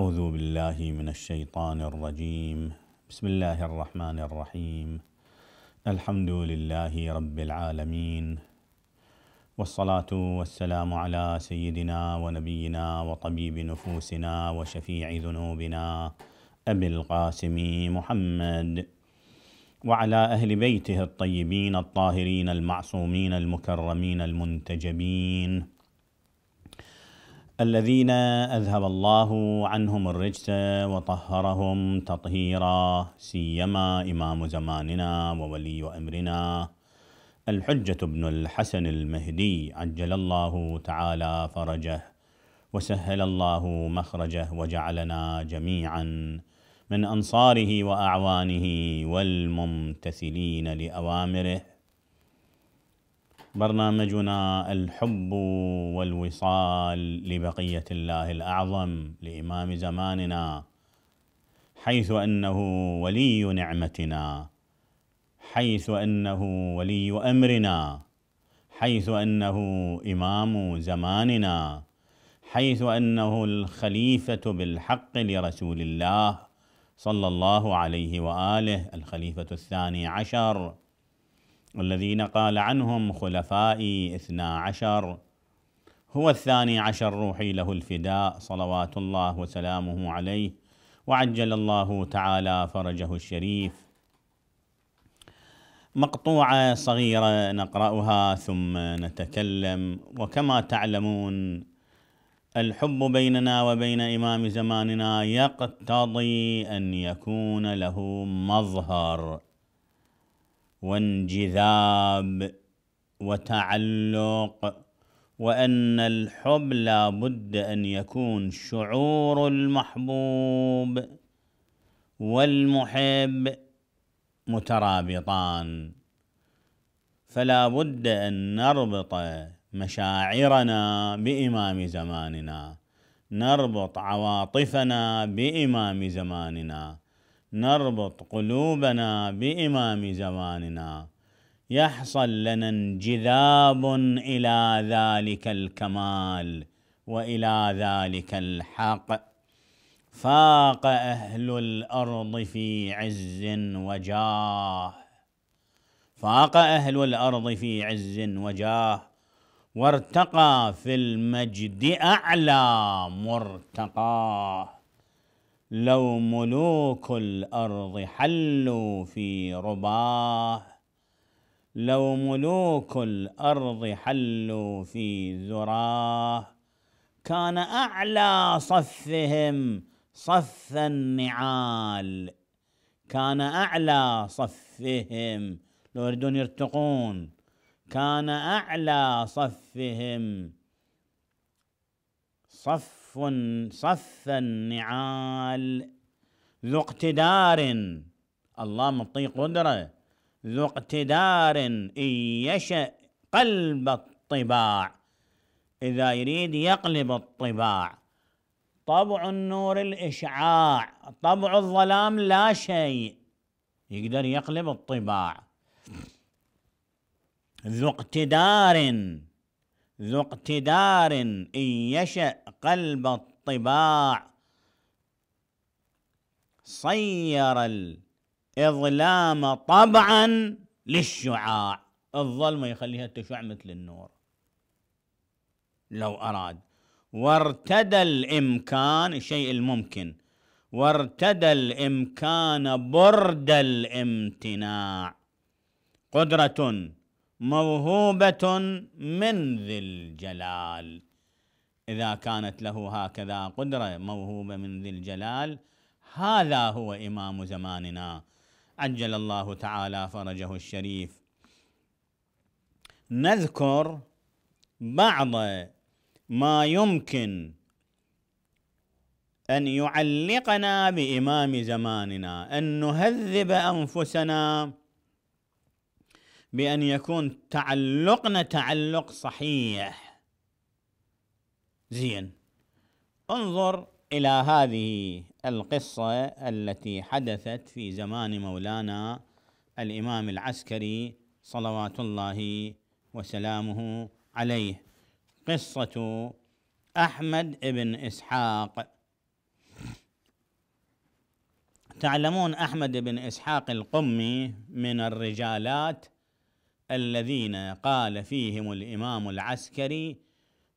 أعوذ بالله من الشيطان الرجيم بسم الله الرحمن الرحيم الحمد لله رب العالمين والصلاة والسلام على سيدنا ونبينا وطبيب نفوسنا وشفيع ذنوبنا أبي القاسم محمد وعلى أهل بيته الطيبين الطاهرين المعصومين المكرمين المنتجبين الذين اذهب الله عنهم الرجس وطهرهم تطهيرا سيما امام زماننا وولي امرنا الحجه بن الحسن المهدي عجل الله تعالى فرجه وسهل الله مخرجه وجعلنا جميعا من انصاره واعوانه والممتثلين لاوامره برنامجنا الحب والوصال لبقيه الله الاعظم لامام زماننا حيث انه ولي نعمتنا حيث انه ولي امرنا حيث انه امام زماننا حيث انه الخليفه بالحق لرسول الله صلى الله عليه واله الخليفه الثاني عشر الذين قال عنهم خلفائي اثنا عشر هو الثاني عشر روحي له الفداء صلوات الله وسلامه عليه وعجل الله تعالى فرجه الشريف مقطوعه صغيره نقراها ثم نتكلم وكما تعلمون الحب بيننا وبين امام زماننا يقتضي ان يكون له مظهر وانجذاب وتعلق وان الحب لا بد ان يكون شعور المحبوب والمحب مترابطان فلا بد ان نربط مشاعرنا بامام زماننا نربط عواطفنا بامام زماننا نربط قلوبنا بإمام زماننا يحصل لنا انجذاب إلى ذلك الكمال وإلى ذلك الحق فاق أهل الأرض في عز وجاه فاق أهل الأرض في عز وجاه وارتقى في المجد أعلى مرتقاه لو ملوك الارض حلوا في رباه لو ملوك الارض حلوا في زراه كان اعلى صفهم صف النعال كان اعلى صفهم لو يريدون يرتقون كان اعلى صفهم صف صف صف النعال ذو اقتدار الله مطي قدرة ذو اقتدار إن يشأ قلب الطباع إذا يريد يقلب الطباع طبع النور الإشعاع طبع الظلام لا شيء يقدر يقلب الطباع ذو اقتدار ذو اقتدار إن يشأ قلب الطباع صير الإظلام طبعا للشعاع الظلمة يخليها تشع مثل النور لو أراد وارتدى الإمكان الشيء الممكن وارتدى الإمكان برد الامتناع قدرة موهوبة من ذي الجلال اذا كانت له هكذا قدره موهوبه من ذي الجلال هذا هو امام زماننا عجل الله تعالى فرجه الشريف نذكر بعض ما يمكن ان يعلقنا بامام زماننا ان نهذب انفسنا بان يكون تعلقنا تعلق صحيح زين انظر إلى هذه القصة التي حدثت في زمان مولانا الإمام العسكري صلوات الله وسلامه عليه قصة أحمد بن إسحاق تعلمون أحمد بن إسحاق القمي من الرجالات الذين قال فيهم الإمام العسكري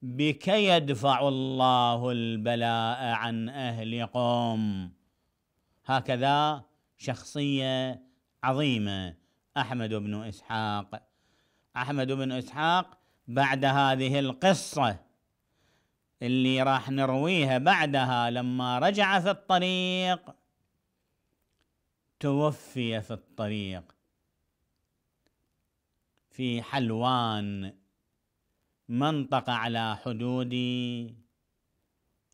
بك يدفع الله البلاء عن أهل قوم هكذا شخصية عظيمة أحمد بن إسحاق أحمد بن إسحاق بعد هذه القصة اللي راح نرويها بعدها لما رجع في الطريق توفي في الطريق في حلوان منطقة على حدود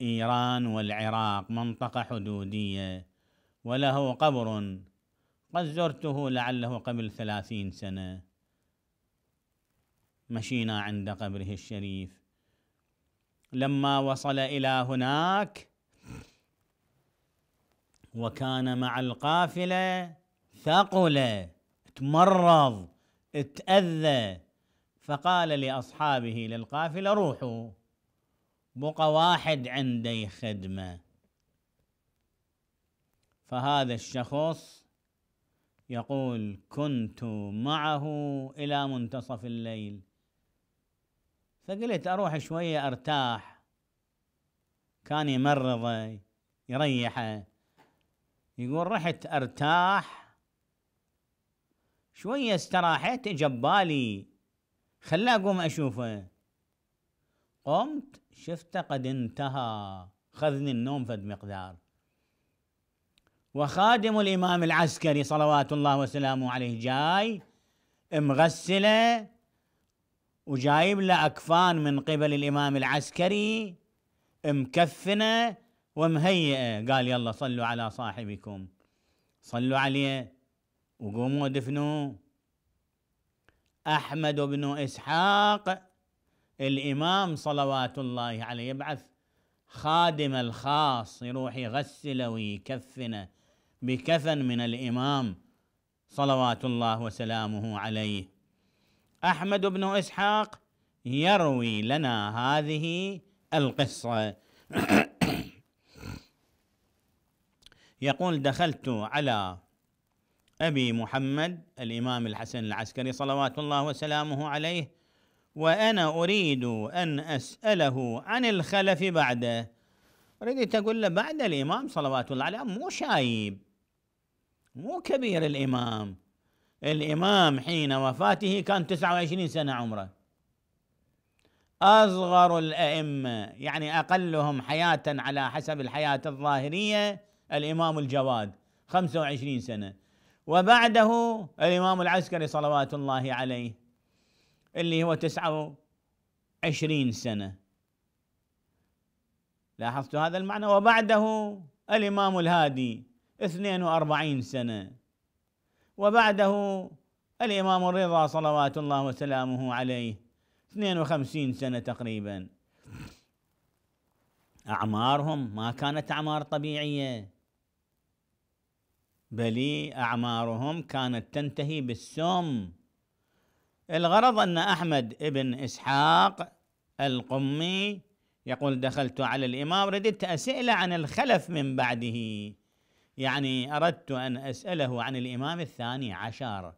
إيران والعراق منطقة حدودية وله قبر قد زرته لعله قبل ثلاثين سنة مشينا عند قبره الشريف لما وصل إلى هناك وكان مع القافلة ثقل تمرض تأذى فقال لأصحابه للقافلة روحوا بقى واحد عندي خدمة فهذا الشخص يقول كنت معه إلى منتصف الليل فقلت أروح شوية أرتاح كان يمرضه يريحه يقول رحت أرتاح شوية استراحت جبالي خلاه اقوم اشوفه قمت شفته قد انتهى خذني النوم فد مقدار وخادم الامام العسكري صلوات الله وسلامه عليه جاي مغسله وجايب له اكفان من قبل الامام العسكري مكفنه ومهيئه قال يلا صلوا على صاحبكم صلوا عليه وقوموا دفنوه أحمد بن إسحاق الإمام صلوات الله عليه يبعث خادم الخاص يروح يغسله ويكفنه بكفن من الإمام صلوات الله وسلامه عليه أحمد بن إسحاق يروي لنا هذه القصة يقول دخلت على ابي محمد الامام الحسن العسكري صلوات الله وسلامه عليه وانا اريد ان اساله عن الخلف بعده ردت اقول له بعد الامام صلوات الله عليه مو شايب مو كبير الامام الامام حين وفاته كان 29 سنه عمره اصغر الائمه يعني اقلهم حياه على حسب الحياه الظاهريه الامام الجواد 25 سنه وبعده الإمام العسكري صلوات الله عليه اللي هو تسعة وعشرين سنة لاحظت هذا المعنى وبعده الإمام الهادي اثنين وأربعين سنة وبعده الإمام الرضا صلوات الله وسلامه عليه 52 سنة تقريبا أعمارهم ما كانت أعمار طبيعية بل أعمارهم كانت تنتهي بالسم الغرض أن أحمد ابن إسحاق القمي يقول دخلت على الإمام رددت أسئله عن الخلف من بعده يعني أردت أن أسأله عن الإمام الثاني عشر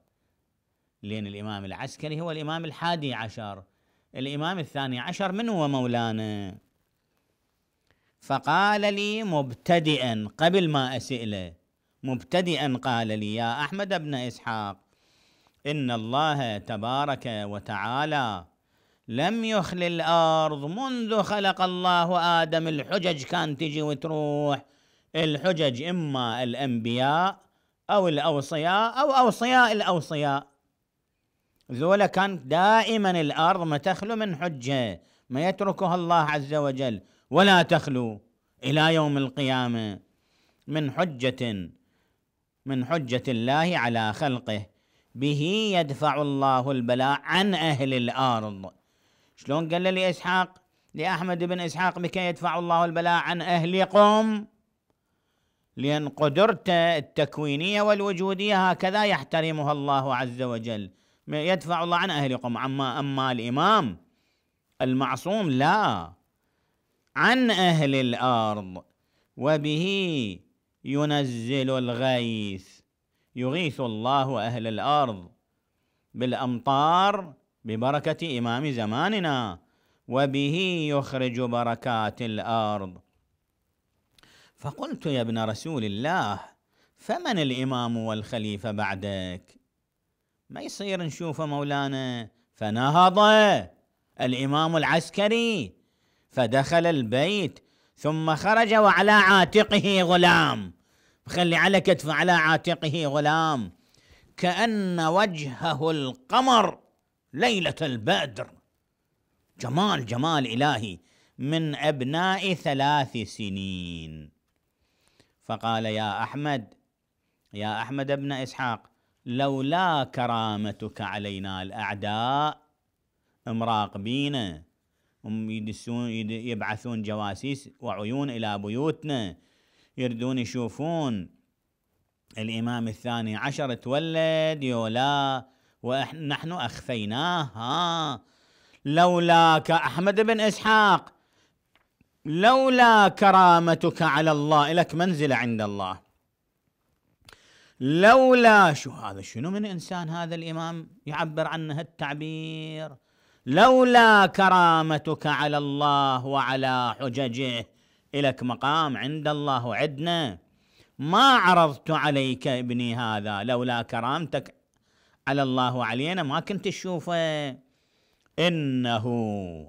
لأن الإمام العسكري هو الإمام الحادي عشر الإمام الثاني عشر من هو مولانا فقال لي مبتدئا قبل ما أسئله مبتدئا قال لي يا احمد بن اسحاق ان الله تبارك وتعالى لم يخل الارض منذ خلق الله ادم الحجج كان تجي وتروح الحجج اما الانبياء او الاوصياء او اوصياء الاوصياء ذولا كان دائما الارض ما تخلو من حجه ما يتركها الله عز وجل ولا تخلو الى يوم القيامه من حجه من حجة الله على خلقه به يدفع الله البلاء عن أهل الأرض شلون قال لي إسحاق لأحمد بن إسحاق بك يدفع الله البلاء عن أهل قوم لأن قدرته التكوينية والوجودية هكذا يحترمها الله عز وجل يدفع الله عن أهل قوم أما, أما الإمام المعصوم لا عن أهل الأرض وبه ينزل الغيث يغيث الله أهل الأرض بالأمطار ببركة إمام زماننا وبه يخرج بركات الأرض فقلت يا ابن رسول الله فمن الإمام والخليفة بعدك ما يصير نشوف مولانا فنهض الإمام العسكري فدخل البيت ثم خرج وعلى عاتقه غلام خلي على كتفه على عاتقه غلام كأن وجهه القمر ليلة البدر جمال جمال إلهي من أبناء ثلاث سنين فقال يا أحمد يا أحمد ابن إسحاق لولا كرامتك علينا الأعداء مراقبينا هم يدسون يبعثون جواسيس وعيون إلى بيوتنا يردون يشوفون الإمام الثاني عشر تولد يولا ونحن أخفيناه ها لولاك أحمد بن إسحاق لولا كرامتك على الله لك منزلة عند الله لولا شو هذا شنو من إنسان هذا الإمام يعبر عنه التعبير لولا كرامتك على الله وعلى حججه إلك مقام عند الله عدنا ما عرضت عليك ابني هذا لولا كرامتك على الله علينا ما كنت تشوفه إنه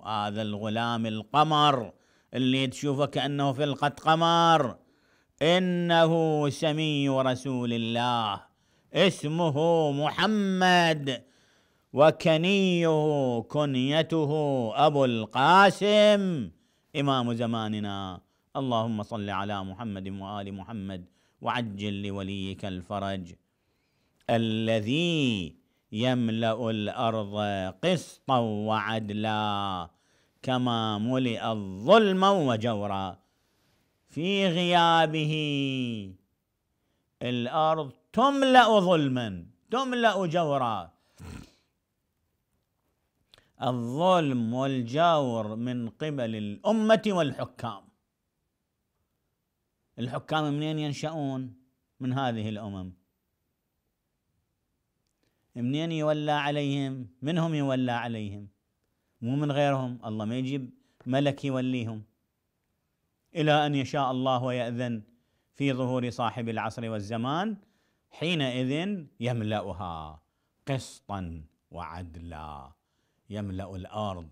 هذا الغلام القمر اللي تشوفه كأنه في القد قمر إنه سمي رسول الله اسمه محمد وكنيه كنيته أبو القاسم إمام زماننا اللهم صل على محمد وآل محمد وعجل لوليك الفرج الذي يملأ الأرض قسطا وعدلا كما ملئ الظلم وجورا في غيابه الأرض تملأ ظلما تملأ جورا الظلم والجور من قبل الأمة والحكام الحكام منين ينشأون من هذه الأمم منين يولى عليهم منهم يولى عليهم مو من غيرهم الله ما يجيب ملك يوليهم إلى أن يشاء الله ويأذن في ظهور صاحب العصر والزمان حينئذ يملأها قسطا وعدلا يملا الارض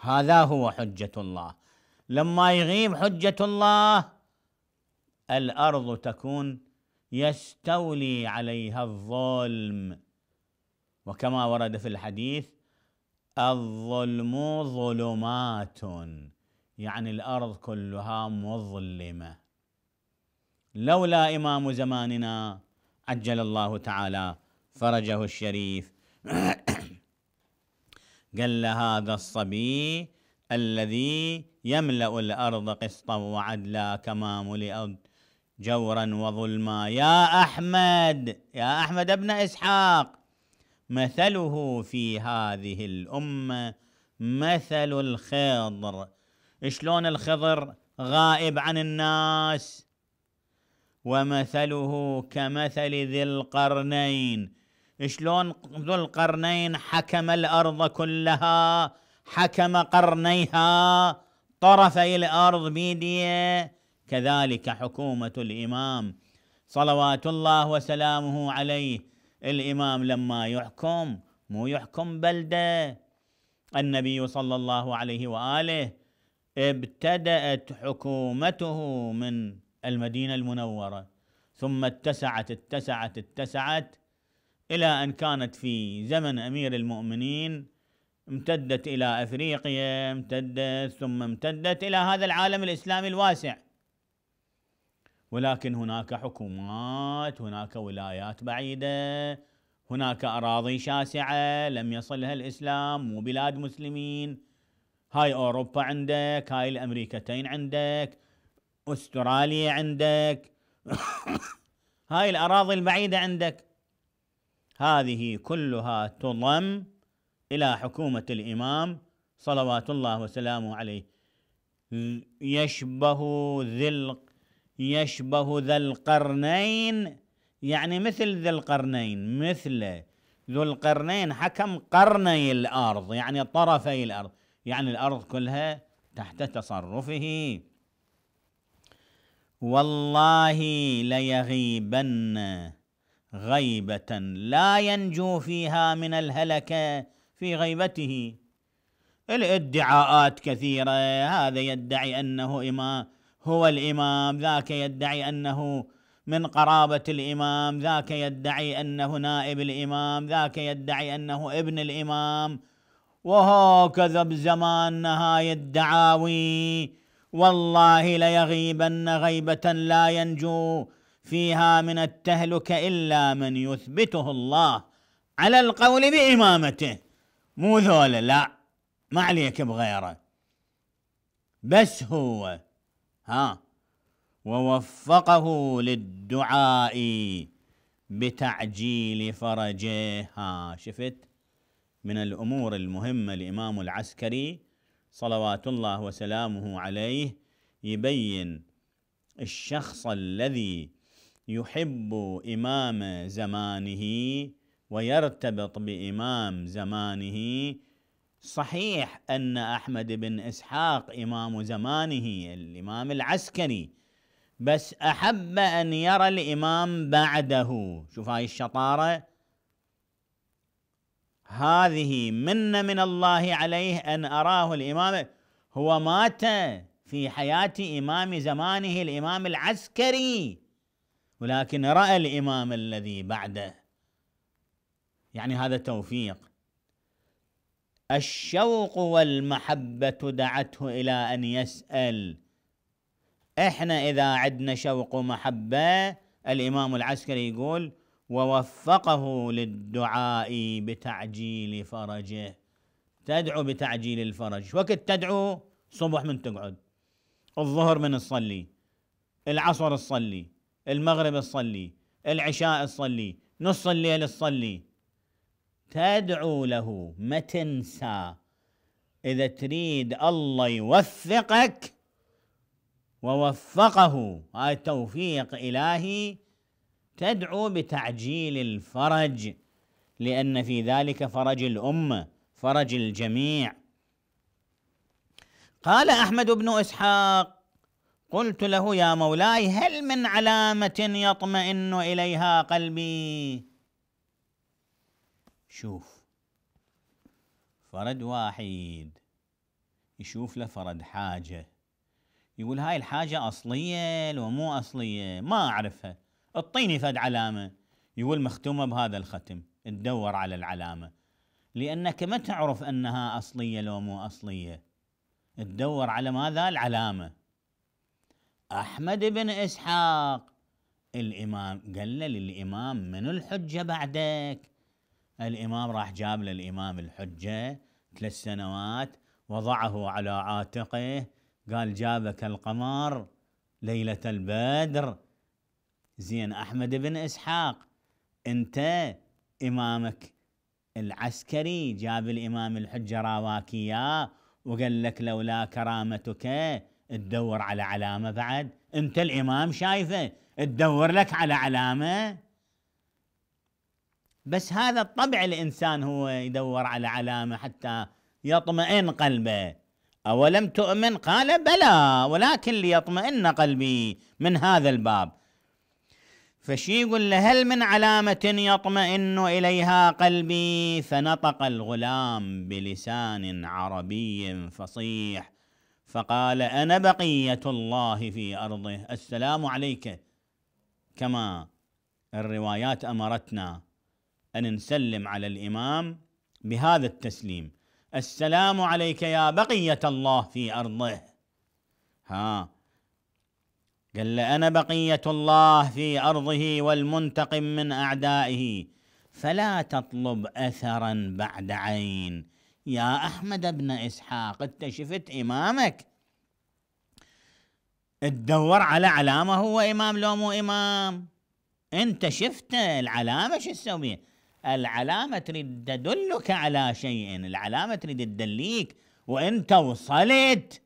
هذا هو حجه الله لما يغيب حجه الله الارض تكون يستولي عليها الظلم وكما ورد في الحديث الظلم ظلمات يعني الارض كلها مظلمه لولا امام زماننا عجل الله تعالى فرجه الشريف جل هذا الصبي الذي يملأ الأرض قسطا وعدلا كما ملئت جورا وظلما يا أحمد يا أحمد ابن إسحاق مثله في هذه الأمة مثل الخضر شلون الخضر غائب عن الناس ومثله كمثل ذي القرنين شلون ذو القرنين حكم الارض كلها حكم قرنيها طرفي الارض بيديه كذلك حكومه الامام صلوات الله وسلامه عليه الامام لما يحكم مو يحكم بلده النبي صلى الله عليه واله ابتدات حكومته من المدينه المنوره ثم اتسعت اتسعت اتسعت الى ان كانت في زمن امير المؤمنين امتدت الى افريقيا امتدت ثم امتدت الى هذا العالم الاسلامي الواسع ولكن هناك حكومات هناك ولايات بعيده هناك اراضي شاسعه لم يصلها الاسلام مو بلاد مسلمين هاي اوروبا عندك هاي الامريكتين عندك استراليا عندك هاي الاراضي البعيده عندك هذه كلها تضم إلى حكومة الإمام صلوات الله وسلامه عليه يشبه ذي يشبه ذا القرنين يعني مثل ذي القرنين مثل ذو القرنين حكم قرني الأرض يعني طرفي الأرض يعني الأرض كلها تحت تصرفه والله ليغيبن غيبه لا ينجو فيها من الهلكه في غيبته الادعاءات كثيره هذا يدعي انه امام هو الامام ذاك يدعي انه من قرابه الامام ذاك يدعي انه نائب الامام ذاك يدعي انه ابن الامام وهكذا بزمان نهاية الدعاوي والله ليغيبن غيبة لا ينجو فيها من التهلكه الا من يثبته الله على القول بامامته مو ذولا لا ما عليك بغيره بس هو ها ووفقه للدعاء بتعجيل فرجه ها شفت من الامور المهمه الامام العسكري صلوات الله وسلامه عليه يبين الشخص الذي يحب إمام زمانه ويرتبط بإمام زمانه صحيح أن أحمد بن إسحاق إمام زمانه الإمام العسكري بس أحب أن يرى الإمام بعده شوف هاي الشطارة هذه منة من الله عليه أن أراه الإمام هو مات في حياة إمام زمانه الإمام العسكري ولكن راى الامام الذي بعده يعني هذا توفيق الشوق والمحبه دعته الى ان يسال احنا اذا عدنا شوق ومحبه الامام العسكري يقول ووفقه للدعاء بتعجيل فرجه تدعو بتعجيل الفرج وقت تدعو صبح من تقعد الظهر من تصلي العصر تصلي المغرب تصلي العشاء تصلي نص الليل تصلي تدعو له ما تنسى إذا تريد الله يوفقك ووفقه هذا توفيق إلهي تدعو بتعجيل الفرج لأن في ذلك فرج الأمة فرج الجميع قال أحمد بن إسحاق قلت له يا مولاي هل من علامه يطمئن اليها قلبي شوف فرد واحد يشوف له فرد حاجه يقول هاي الحاجه اصليه لو مو اصليه ما اعرفها اعطيني فد علامه يقول مختومه بهذا الختم تدور على العلامه لانك ما تعرف انها اصليه لو مو اصليه تدور على ماذا العلامه أحمد بن إسحاق الإمام قال له للإمام من الحجة بعدك الإمام راح جاب للإمام الحجة ثلاث سنوات وضعه على عاتقه قال جابك القمر ليلة البدر زين أحمد بن إسحاق أنت إمامك العسكري جاب الإمام الحجة راواك إياه وقال لك لولا كرامتك تدور على علامه بعد انت الامام شايفه تدور لك على علامه بس هذا الطبع الانسان هو يدور على علامه حتى يطمئن قلبه اولم تؤمن قال بلى ولكن ليطمئن قلبي من هذا الباب فشي يقول له هل من علامة يطمئن إليها قلبي فنطق الغلام بلسان عربي فصيح فقال انا بقيه الله في ارضه السلام عليك كما الروايات امرتنا ان نسلم على الامام بهذا التسليم السلام عليك يا بقيه الله في ارضه ها قال انا بقيه الله في ارضه والمنتقم من اعدائه فلا تطلب اثرا بعد عين يا أحمد بن إسحاق شفت إمامك تدور على علامة هو إمام لو مو إمام أنت شفت العلامة شو تسوي العلامة تريد تدلك على شيء العلامة تريد تدليك وأنت وصلت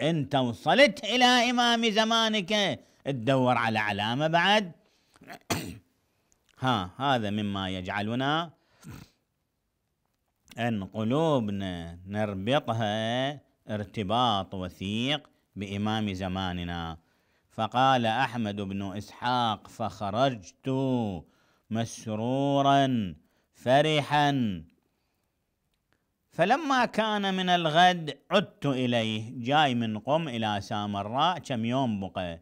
أنت وصلت إلى إمام زمانك تدور على علامة بعد ها هذا مما يجعلنا أن قلوبنا نربطها ارتباط وثيق بإمام زماننا فقال أحمد بن إسحاق فخرجت مسرورا فرحا فلما كان من الغد عدت إليه جاي من قم إلى سامراء كم يوم بقى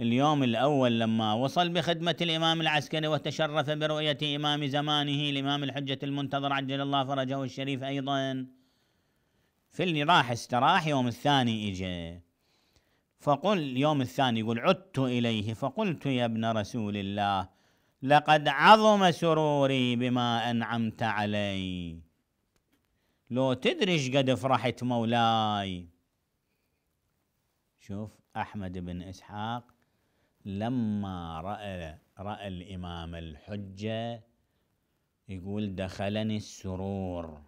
اليوم الأول لما وصل بخدمة الإمام العسكري وتشرف برؤية إمام زمانه الإمام الحجة المنتظر عجل الله فرجه الشريف أيضا في اللي راح استراح يوم الثاني إجا فقل يوم الثاني يقول عدت إليه فقلت يا ابن رسول الله لقد عظم سروري بما أنعمت علي لو تدري قد فرحت مولاي شوف أحمد بن إسحاق لما رأى رأى الإمام الحجة يقول دخلني السرور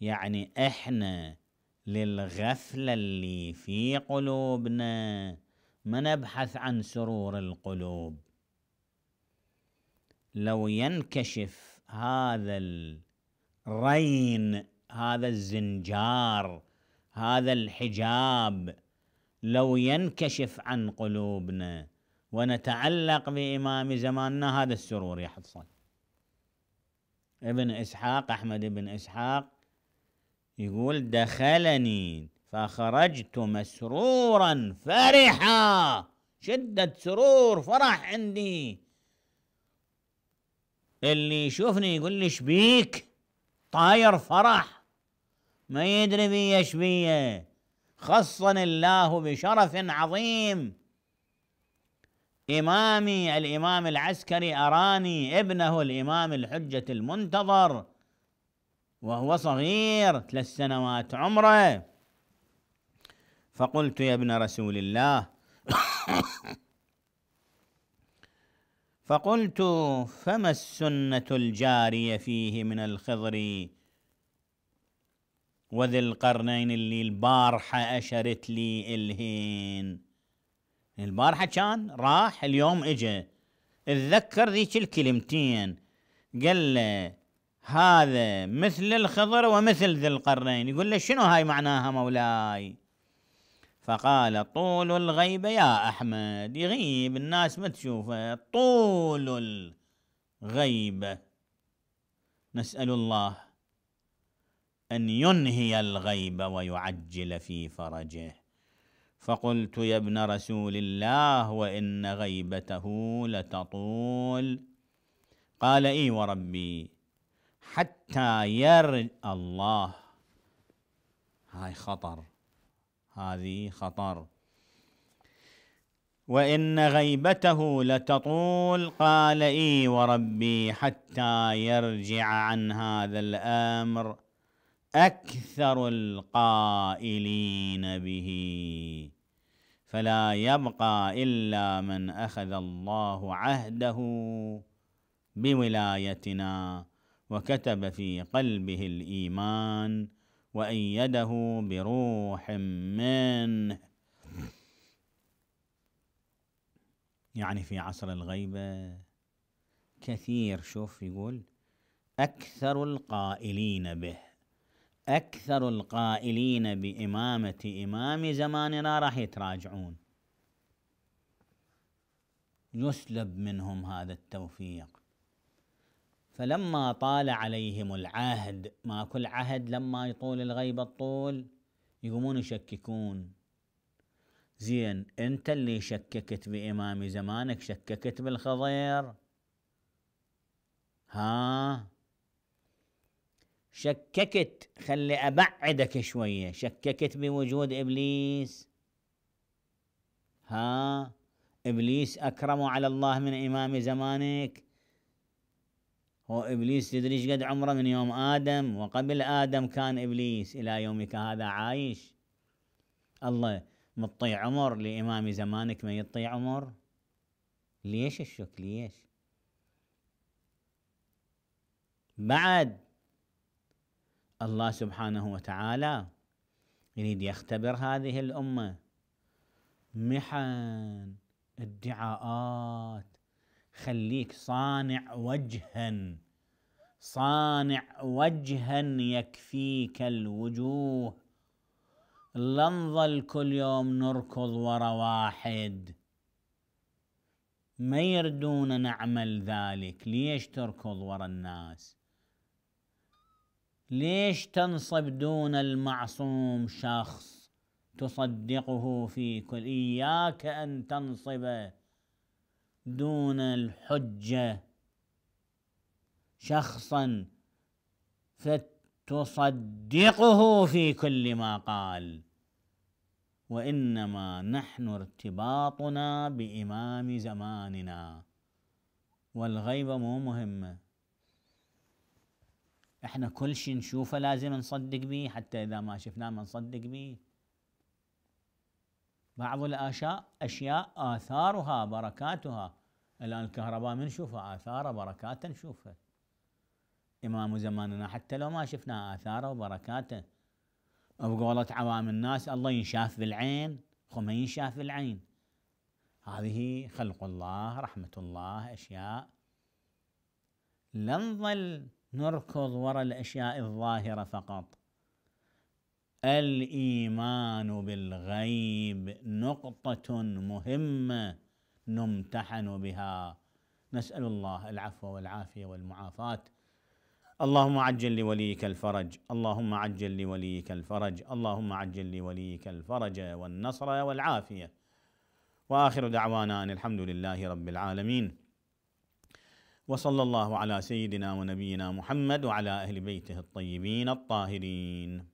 يعني احنا للغفلة اللي في قلوبنا ما نبحث عن سرور القلوب لو ينكشف هذا الرين هذا الزنجار هذا الحجاب لو ينكشف عن قلوبنا ونتعلق بإمام زماننا هذا السرور يحصل ابن إسحاق أحمد بن إسحاق يقول دخلني فخرجت مسرورا فرحا شدة سرور فرح عندي اللي يشوفني يقول لي شبيك طاير فرح ما يدري بي شبيه خصني الله بشرف عظيم إمامي الإمام العسكري أراني ابنه الإمام الحجة المنتظر وهو صغير ثلاث سنوات عمره فقلت يا ابن رسول الله فقلت فما السنة الجارية فيه من الخضر وذي القرنين اللي البارحة أشرت لي الهين البارحة كان راح اليوم اجى اتذكر ذيك الكلمتين قال له هذا مثل الخضر ومثل ذي القرنين يقول له شنو هاي معناها مولاي فقال طول الغيب يا أحمد يغيب الناس ما تشوفه طول الغيبة نسأل الله ان ينهي الغيب ويعجل في فرجه فقلت يا ابن رسول الله وان غيبته لتطول قال اي وربي حتى يرجع الله هاي خطر هذه خطر وان غيبته لتطول قال اي وربي حتى يرجع عن هذا الامر اكثر القائلين به فلا يبقى الا من اخذ الله عهده بولايتنا وكتب في قلبه الايمان وايده بروح منه يعني في عصر الغيبه كثير شوف يقول اكثر القائلين به أكثر القائلين بإمامة إمام زماننا راح يتراجعون يسلب منهم هذا التوفيق فلما طال عليهم العهد ما كل عهد لما يطول الغيب الطول يقومون يشككون زين انت اللي شككت بإمام زمانك شككت بالخضير ها شككت خلي أبعدك شوية شككت بوجود إبليس ها إبليس أكرم على الله من إمام زمانك هو إبليس تدري قد عمره من يوم آدم وقبل آدم كان إبليس إلى يومك هذا عايش الله مطي عمر لإمام زمانك ما يطي عمر ليش الشك ليش بعد الله سبحانه وتعالى يريد يختبر هذه الامه محن ادعاءات خليك صانع وجها صانع وجها يكفيك الوجوه لا نظل كل يوم نركض ورا واحد ما يردون نعمل ذلك ليش تركض ورا الناس ليش تنصب دون المعصوم شخص تصدقه في كل إياك أن تنصب دون الحجة شخصا فتصدقه في كل ما قال وإنما نحن ارتباطنا بإمام زماننا والغيبة مو مهمة احنا كل شيء نشوفه لازم نصدق به حتى اذا ما شفناه ما نصدق به بعض الاشياء اشياء اثارها بركاتها الان الكهرباء من نشوفها اثاره بركاته نشوفها امام زماننا حتى لو ما شفنا اثاره وبركاته قولة عوام الناس الله ينشاف بالعين خو ما ينشاف بالعين هذه خلق الله رحمة الله أشياء لنظل نركض وراء الاشياء الظاهره فقط الايمان بالغيب نقطه مهمه نمتحن بها نسال الله العفو والعافيه والمعافاه اللهم عجل لوليك الفرج اللهم عجل لوليك الفرج اللهم عجل لوليك الفرج والنصر والعافيه واخر دعوانا ان الحمد لله رب العالمين وصلى الله على سيدنا ونبينا محمد وعلى اهل بيته الطيبين الطاهرين